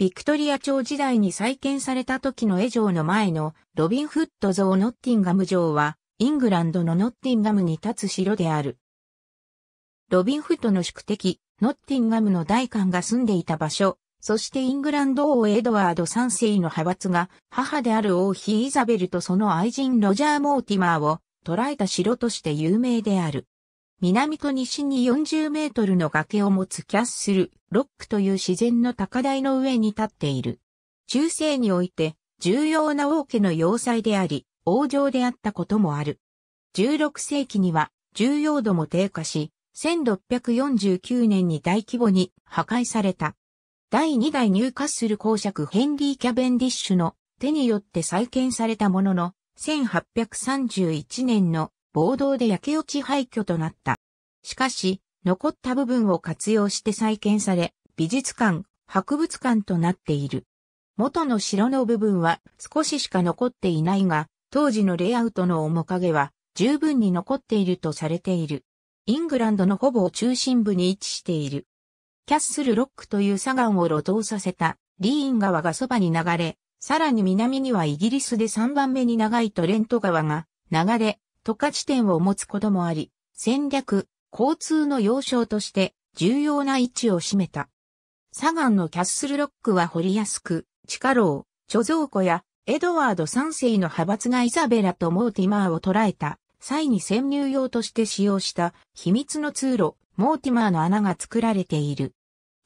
ビクトリア朝時代に再建された時の絵城の前のロビンフッド像ノッティンガム城は、イングランドのノッティンガムに立つ城である。ロビンフッドの宿敵、ノッティンガムの大官が住んでいた場所、そしてイングランド王エドワード3世の派閥が、母である王妃イザベルとその愛人ロジャー・モーティマーを捕らえた城として有名である。南と西に40メートルの崖を持つキャッスル、ロックという自然の高台の上に立っている。中世において重要な王家の要塞であり、王城であったこともある。16世紀には重要度も低下し、1649年に大規模に破壊された。第2代ニューカッスル公爵ヘンリー・キャベンディッシュの手によって再建されたものの、1831年の暴動で焼け落ち廃墟となった。しかし、残った部分を活用して再建され、美術館、博物館となっている。元の城の部分は少ししか残っていないが、当時のレイアウトの面影は十分に残っているとされている。イングランドのほぼ中心部に位置している。キャッスルロックという砂岩を露頭させたリーン川がそばに流れ、さらに南にはイギリスで3番目に長いトレント川が流れ、渡価地点を持つこともあり、戦略、交通の要衝として重要な位置を占めた。サガンのキャッスルロックは掘りやすく、地下牢、貯蔵庫やエドワード3世の派閥がイザベラとモーティマーを捕らえた際に潜入用として使用した秘密の通路、モーティマーの穴が作られている。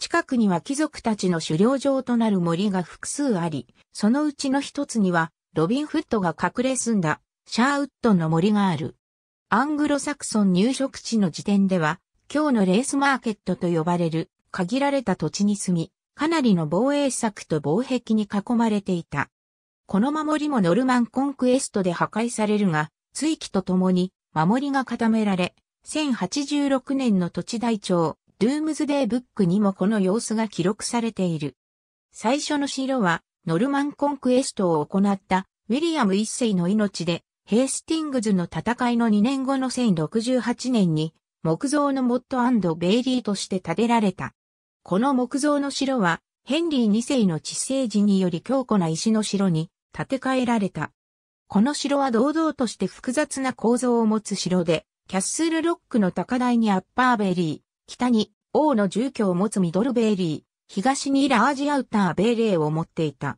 近くには貴族たちの狩猟場となる森が複数あり、そのうちの一つにはロビンフットが隠れ住んだシャーウッドの森がある。アングロサクソン入植地の時点では、今日のレースマーケットと呼ばれる限られた土地に住み、かなりの防衛策と防壁に囲まれていた。この守りもノルマンコンクエストで破壊されるが、追記とともに守りが固められ、1086年の土地台帳、ルームズデーブックにもこの様子が記録されている。最初の城は、ノルマンコンクエストを行ったウィリアム一世の命でヘイスティングズの戦いの2年後の1068年に、木造のモッドベイリーとして建てられた。この木造の城は、ヘンリー2世の治世時により強固な石の城に建て替えられた。この城は堂々として複雑な構造を持つ城で、キャッスルロックの高台にアッパーベリー、北に王の住居を持つミドルベリー、東にラージアウターベイレーを持っていた。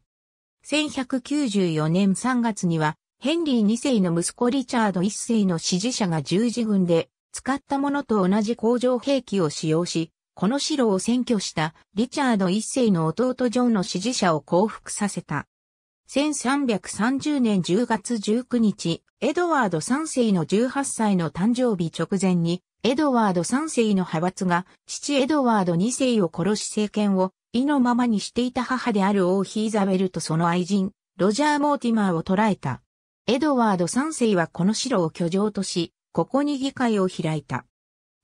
1194年3月にはヘンリー2世の息子リチャード1世の支持者が十字軍で使ったものと同じ工場兵器を使用し、この城を占拠したリチャード1世の弟ジョンの支持者を降伏させた。1330年10月19日、エドワード3世の18歳の誕生日直前に、エドワード3世の派閥が父エドワード2世を殺し政権を意のままにしていた母である王妃イザベルとその愛人、ロジャー・モーティマーを捕らえた。エドワード3世はこの城を居城とし、ここに議会を開いた。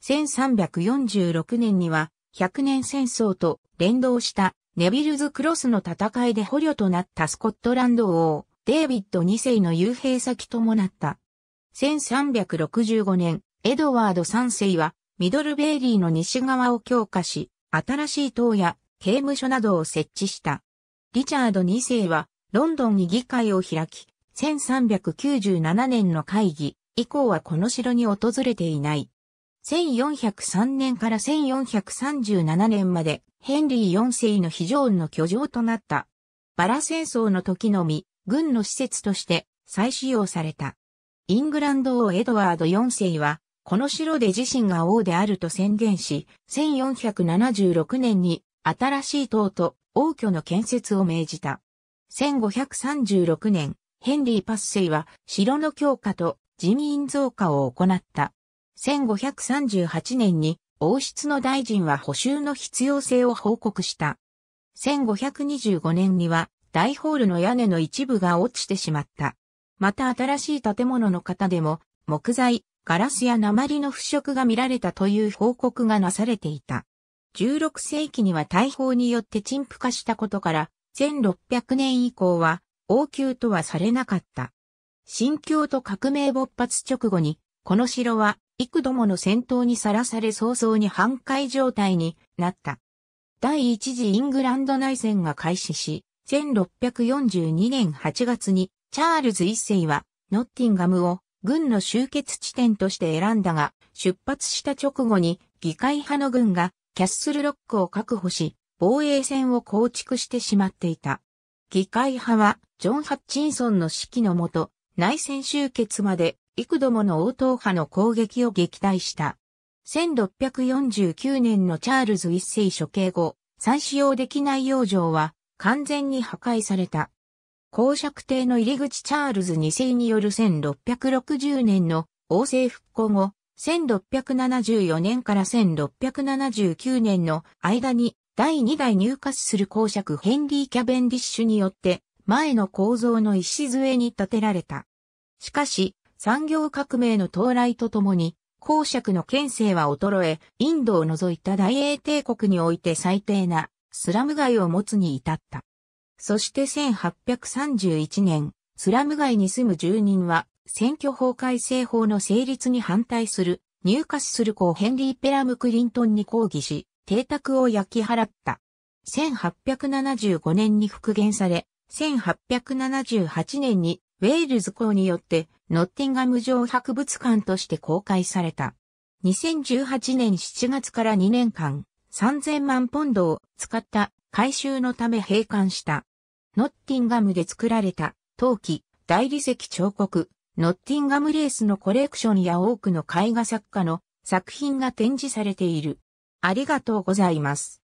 1346年には、100年戦争と連動したネビルズ・クロスの戦いで捕虜となったスコットランド王、デイビッド2世の幽閉先ともなった。1365年、エドワード3世は、ミドルベイリーの西側を強化し、新しい塔や刑務所などを設置した。リチャード2世は、ロンドンに議会を開き、1397年の会議以降はこの城に訪れていない。1403年から1437年までヘンリー4世の非常の居城となった。バラ戦争の時のみ、軍の施設として再使用された。イングランド王エドワード4世は、この城で自身が王であると宣言し、1476年に新しい塔と王居の建設を命じた。1536年、ヘンリー・パッセイは城の強化と人員増加を行った。1538年に王室の大臣は補修の必要性を報告した。1525年には大ホールの屋根の一部が落ちてしまった。また新しい建物の方でも木材、ガラスや鉛の腐食が見られたという報告がなされていた。16世紀には大砲によって陳腐化したことから、1600年以降は王宮とはされなかった。新境と革命勃発直後に、この城は幾度もの戦闘にさらされ早々に半壊状態になった。第一次イングランド内戦が開始し、1642年8月にチャールズ一世はノッティンガムを軍の集結地点として選んだが、出発した直後に議会派の軍がキャッスルロックを確保し、防衛線を構築してしまっていた。議会派は、ジョン・ハッチンソンの指揮のもと、内戦終結まで幾度もの応答派の攻撃を撃退した。1649年のチャールズ一世処刑後、再使用できない養生は完全に破壊された。公爵邸の入り口チャールズ二世による1660年の王政復興後、1674年から1679年の間に第2代入荷する公爵ヘンリー・キャベンディッシュによって、前の構造の礎に建てられた。しかし、産業革命の到来とともに、公爵の県勢は衰え、インドを除いた大英帝国において最低なスラム街を持つに至った。そして1831年、スラム街に住む住人は、選挙法改正法の成立に反対する、入荷する公ヘンリー・ペラム・クリントンに抗議し、邸宅を焼き払った。1875年に復元され、1878年にウェールズ公によってノッティンガム城博物館として公開された。2018年7月から2年間3000万ポンドを使った改修のため閉館した。ノッティンガムで作られた陶器、大理石彫刻、ノッティンガムレースのコレクションや多くの絵画作家の作品が展示されている。ありがとうございます。